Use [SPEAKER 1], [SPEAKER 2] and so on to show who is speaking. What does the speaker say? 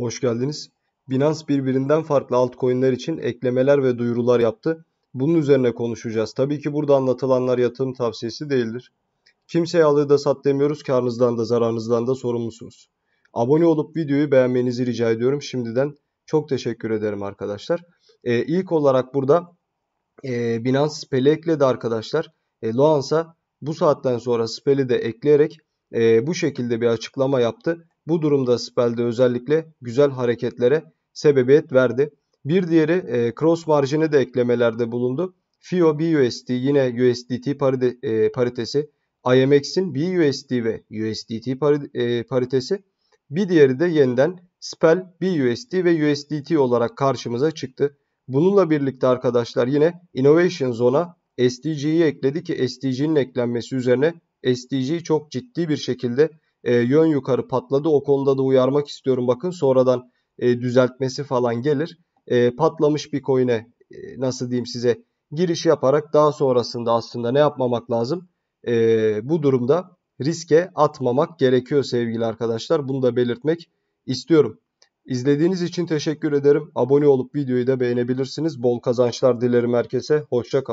[SPEAKER 1] Hoş geldiniz. Binance birbirinden farklı altcoin'ler için eklemeler ve duyurular yaptı. Bunun üzerine konuşacağız. Tabii ki burada anlatılanlar yatırım tavsiyesi değildir. Kimseye alığı da sat demiyoruz. Karnınızdan da zararınızdan da sorumlusunuz. Abone olup videoyu beğenmenizi rica ediyorum. Şimdiden çok teşekkür ederim arkadaşlar. Ee, ilk olarak burada e, Binance Spell'i ekledi arkadaşlar. E, Loans'a bu saatten sonra Spell'i de ekleyerek e, bu şekilde bir açıklama yaptı. Bu durumda Spell'de özellikle güzel hareketlere sebebiyet verdi. Bir diğeri e, cross marjini de eklemelerde bulundu. FIO BUSD yine USDT e, paritesi. IMX'in BUSD ve USDT e, paritesi. Bir diğeri de yeniden Spell BUSD ve USDT olarak karşımıza çıktı. Bununla birlikte arkadaşlar yine Innovation Zone'a SDG'yi ekledi ki SDG'nin eklenmesi üzerine SDG çok ciddi bir şekilde e, yön yukarı patladı. O konuda da uyarmak istiyorum bakın sonradan e, düzeltmesi falan gelir. E, patlamış bir coin'e e, nasıl diyeyim size giriş yaparak daha sonrasında aslında ne yapmamak lazım? E, bu durumda riske atmamak gerekiyor sevgili arkadaşlar. Bunu da belirtmek istiyorum. İzlediğiniz için teşekkür ederim. Abone olup videoyu da beğenebilirsiniz. Bol kazançlar dilerim herkese. Hoşça